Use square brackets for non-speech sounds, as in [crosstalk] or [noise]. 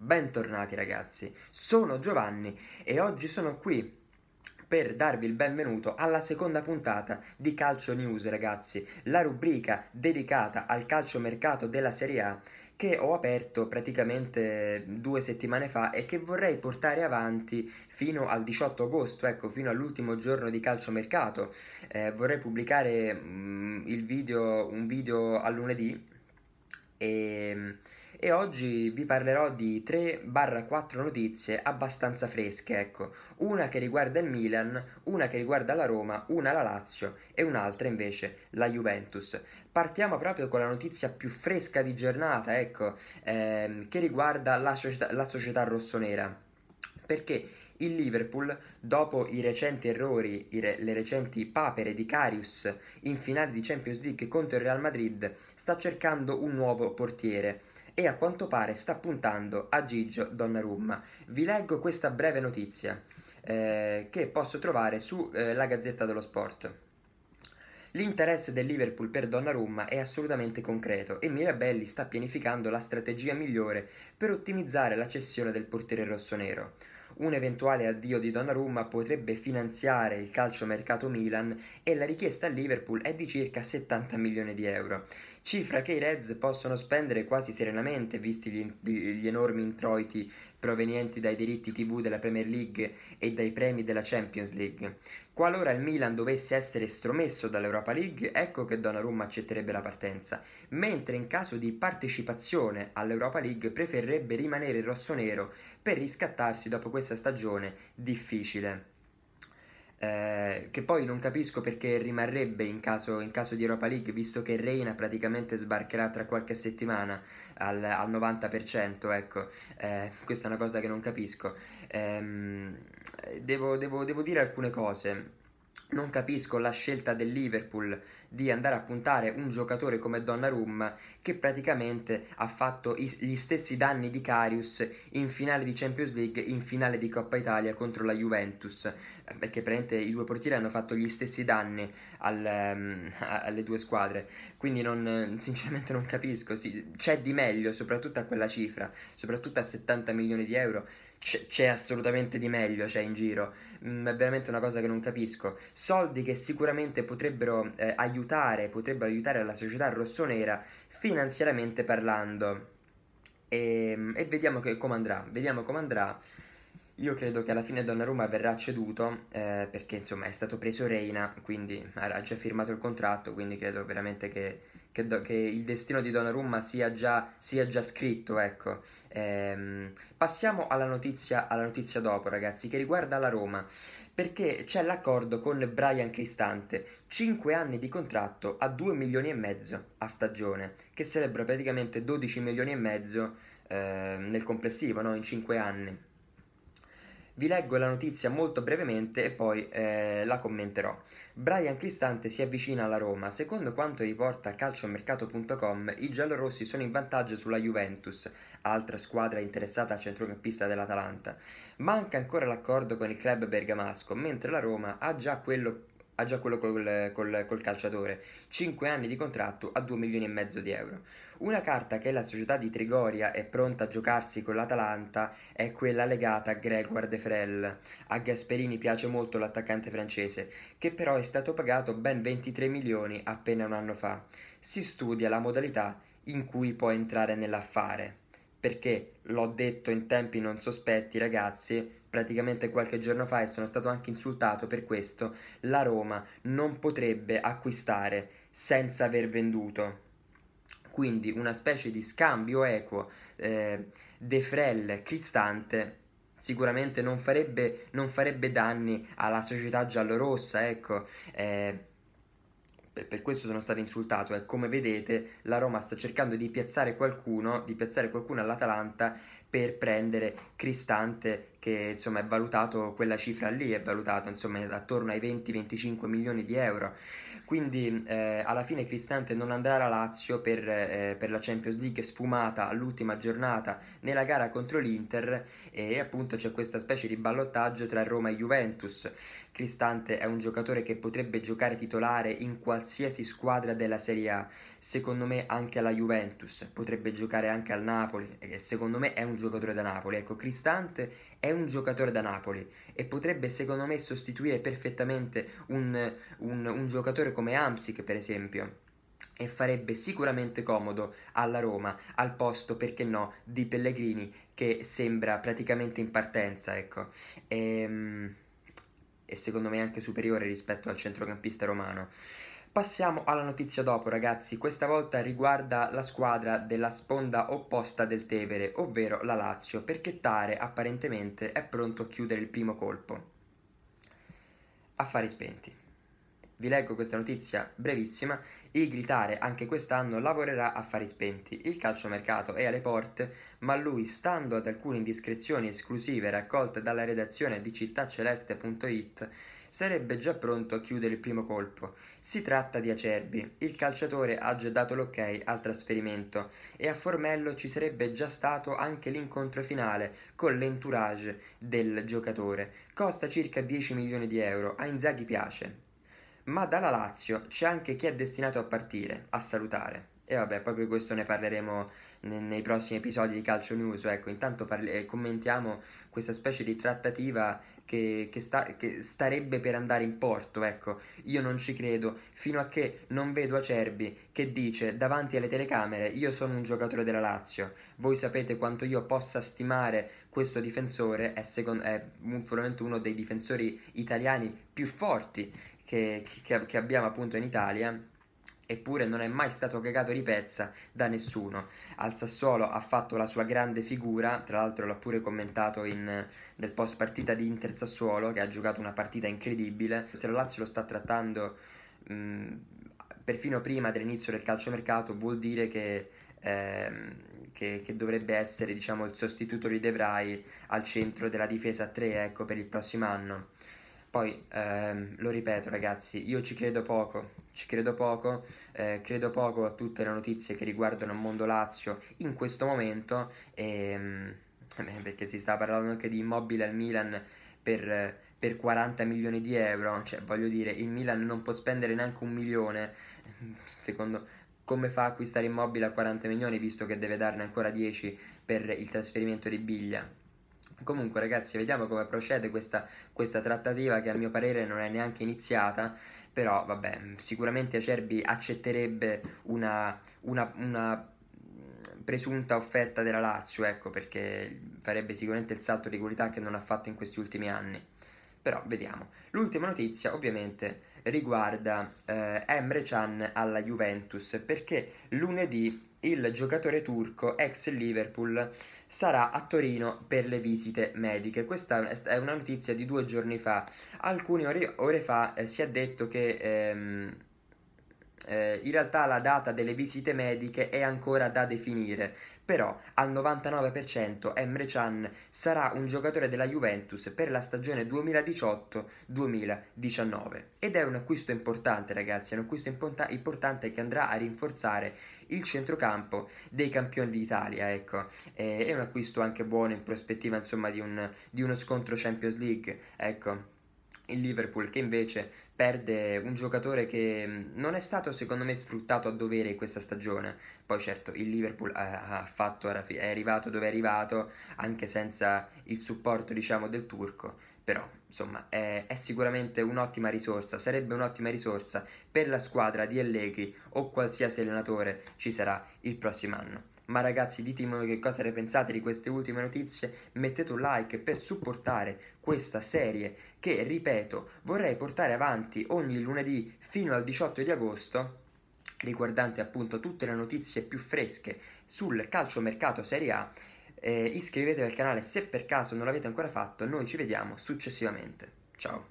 Bentornati ragazzi, sono Giovanni e oggi sono qui per darvi il benvenuto alla seconda puntata di Calcio News ragazzi, la rubrica dedicata al calciomercato della Serie A che ho aperto praticamente due settimane fa e che vorrei portare avanti fino al 18 agosto, ecco, fino all'ultimo giorno di calciomercato. Eh, vorrei pubblicare mh, mm, video, un video a lunedì e e oggi vi parlerò di 3-4 notizie abbastanza fresche, ecco, una che riguarda il Milan, una che riguarda la Roma, una la Lazio e un'altra invece la Juventus. Partiamo proprio con la notizia più fresca di giornata, ecco, ehm, che riguarda la società, la società rossonera. Perché il Liverpool, dopo i recenti errori, i re, le recenti papere di Carius in finale di Champions League contro il Real Madrid, sta cercando un nuovo portiere e a quanto pare sta puntando a Gigio Donnarumma. Vi leggo questa breve notizia eh, che posso trovare sulla eh, Gazzetta dello Sport. L'interesse del Liverpool per Donnarumma è assolutamente concreto e Mirabelli sta pianificando la strategia migliore per ottimizzare la cessione del portiere rossonero. Un eventuale addio di Donnarumma potrebbe finanziare il calciomercato Milan e la richiesta a Liverpool è di circa 70 milioni di euro cifra che i Reds possono spendere quasi serenamente visti gli, gli, enormi introiti provenienti dai diritti TV della Premier League e dai premi della Champions League. Qualora il Milan dovesse essere stromesso dall'Europa League, ecco che Donnarumma accetterebbe la partenza, mentre in caso di partecipazione all'Europa League preferirebbe rimanere rosso-nero per riscattarsi dopo questa stagione difficile eh, che poi non capisco perché rimarrebbe in caso, in caso, di Europa League, visto che Reina praticamente sbarcherà tra qualche settimana al, al 90%, ecco, eh, questa è una cosa che non capisco. Eh, devo, devo, devo dire alcune cose non capisco la scelta del Liverpool di andare a puntare un giocatore come Donnarumma che praticamente ha fatto i- gli stessi danni di Carius in finale di Champions League, in finale di Coppa Italia contro la Juventus, perché praticamente i due portieri hanno fatto gli stessi danni al, um, alle due squadre. Quindi non, sinceramente non capisco, sì, c'è di meglio soprattutto a quella cifra, soprattutto a 70 milioni di euro c- c'è assolutamente di meglio, c'è in giro. Mm, è veramente una cosa che non capisco. Soldi che sicuramente potrebbero eh, aiutare, potrebbero aiutare la società rossonera finanziariamente parlando. E, ehm, e vediamo che, come andrà. Vediamo come andrà. Io credo che alla fine Donnarumma verrà ceduto eh, perché insomma è stato preso Reina, quindi ha già firmato il contratto, quindi credo veramente che, che, do, che il destino di Donnarumma sia già, sia già scritto. Ecco. Ehm, passiamo alla notizia, alla notizia dopo ragazzi che riguarda la Roma perché c'è l'accordo con Brian Cristante, 5 anni di contratto a 2 milioni e mezzo a stagione, che sarebbero praticamente 12 milioni e mezzo eh, nel complessivo no? in 5 anni. Vi leggo la notizia molto brevemente e poi eh, la commenterò. Brian Cristante si avvicina alla Roma. Secondo quanto riporta calciomercato.com, i giallorossi sono in vantaggio sulla Juventus, altra squadra interessata al centrocampista dell'Atalanta. Manca ancora l'accordo con il club bergamasco, mentre la Roma ha già quello ha già quello col, col, col, calciatore, 5 anni di contratto a 2 milioni e mezzo di euro. Una carta che la società di Trigoria è pronta a giocarsi con l'Atalanta è quella legata a Gregoire De Frel. A Gasperini piace molto l'attaccante francese, che però è stato pagato ben 23 milioni appena un anno fa. Si studia la modalità in cui può entrare nell'affare perché l'ho detto in tempi non sospetti, ragazzi, praticamente qualche giorno fa e sono stato anche insultato per questo, la Roma non potrebbe acquistare senza aver venduto. Quindi una specie di scambio equo eh, De Frel Cristante sicuramente non farebbe, non farebbe danni alla società giallorossa, ecco. Eh, per questo sono stato insultato. E eh. come vedete, la Roma sta cercando di piazzare qualcuno, di piazzare qualcuno all'Atalanta per prendere Cristante, che insomma è valutato quella cifra lì, è valutato insomma attorno ai 20-25 milioni di euro. Quindi eh, alla fine Cristante non andrà alla Lazio per, eh, per, la Champions League sfumata all'ultima giornata nella gara contro l'Inter e appunto c'è questa specie di ballottaggio tra Roma e Juventus. Cristante è un giocatore che potrebbe giocare titolare in qualsiasi squadra della Serie A, secondo me anche alla Juventus, potrebbe giocare anche al Napoli e secondo me è un giocatore da Napoli. Ecco, Cristante è un giocatore da Napoli e potrebbe secondo me sostituire perfettamente un, un, un giocatore come Amsic per esempio e farebbe sicuramente comodo alla Roma al posto, perché no, di Pellegrini che sembra praticamente in partenza, ecco. Ehm e secondo me anche superiore rispetto al centrocampista romano. Passiamo alla notizia dopo ragazzi, questa volta riguarda la squadra della sponda opposta del Tevere, ovvero la Lazio, perché Tare apparentemente è pronto a chiudere il primo colpo. Affari spenti. Vi leggo questa notizia brevissima. Il gritare anche quest'anno lavorerà a fari spenti. Il calciomercato è alle porte, ma lui, stando ad alcune indiscrezioni esclusive raccolte dalla redazione di cittaceleste.it, sarebbe già pronto a chiudere il primo colpo. Si tratta di Acerbi. Il calciatore ha già dato l'ok al trasferimento e a Formello ci sarebbe già stato anche l'incontro finale con l'entourage del giocatore. Costa circa 10 milioni di euro, a Inzaghi piace. Ma dalla Lazio c'è anche chi è destinato a partire, a salutare. E vabbè, proprio questo ne parleremo ne- nei prossimi episodi di Calcio News. Ecco, intanto parli- eh, commentiamo questa specie di trattativa che, che, sta- che, starebbe per andare in porto. Ecco, io non ci credo fino a che non vedo Acerbi che dice davanti alle telecamere: Io sono un giocatore della Lazio. Voi sapete quanto io possa stimare questo difensore. È, second- è un, uno dei difensori italiani più forti che, che, che abbiamo appunto in Italia eppure non è mai stato cagato di pezza da nessuno. Al Sassuolo ha fatto la sua grande figura, tra l'altro l'ho pure commentato in, nel post partita di Inter Sassuolo, che ha giocato una partita incredibile. Se la Lazio lo sta trattando mh, mm, perfino prima dell'inizio del calciomercato, vuol dire che, ehm, che, che dovrebbe essere diciamo, il sostituto di De Vrij al centro della difesa 3 ecco, per il prossimo anno. Poi ehm, lo ripeto ragazzi, io ci credo poco, ci credo poco, eh, credo poco a tutte le notizie che riguardano il mondo Lazio in questo momento, ehm, [laughs] eh, perché si sta parlando anche di immobile al Milan per, per 40 milioni di euro, cioè voglio dire il Milan non può spendere neanche un milione, [laughs] secondo, come fa a acquistare immobile a 40 milioni visto che deve darne ancora 10 per il trasferimento di Biglia? Comunque ragazzi vediamo come procede questa, questa, trattativa che a mio parere non è neanche iniziata però vabbè sicuramente Acerbi accetterebbe una, una, una presunta offerta della Lazio ecco perché farebbe sicuramente il salto di qualità che non ha fatto in questi ultimi anni però vediamo. L'ultima notizia ovviamente riguarda eh, Emre Can alla Juventus perché lunedì il giocatore turco ex Liverpool sarà a Torino per le visite mediche. Questa è una notizia di due giorni fa. Alcune ore, ore fa eh, si è detto che ehm, eh, in realtà la data delle visite mediche è ancora da definire, però al 99% Emre Can sarà un giocatore della Juventus per la stagione 2018-2019 ed è un acquisto importante ragazzi, è un acquisto import- importante che andrà a rinforzare il centrocampo dei campioni d'Italia, ecco, eh, è un acquisto anche buono in prospettiva insomma di, un, di uno scontro Champions League, ecco il Liverpool che invece perde un giocatore che mm, non è stato secondo me sfruttato a dovere in questa stagione. Poi certo il Liverpool eh, ha fatto, è arrivato dove è arrivato anche senza il supporto diciamo del turco, però insomma è, è sicuramente un'ottima risorsa, sarebbe un'ottima risorsa per la squadra di Allegri o qualsiasi allenatore ci sarà il prossimo anno. Ma ragazzi ditemi che cosa ne pensate di queste ultime notizie, mettete un like per supportare questa serie che, ripeto, vorrei portare avanti ogni lunedì fino al 18 di agosto riguardante appunto tutte le notizie più fresche sul calciomercato Serie A. Eh, iscrivetevi al canale se per caso non l'avete ancora fatto, noi ci vediamo successivamente. Ciao!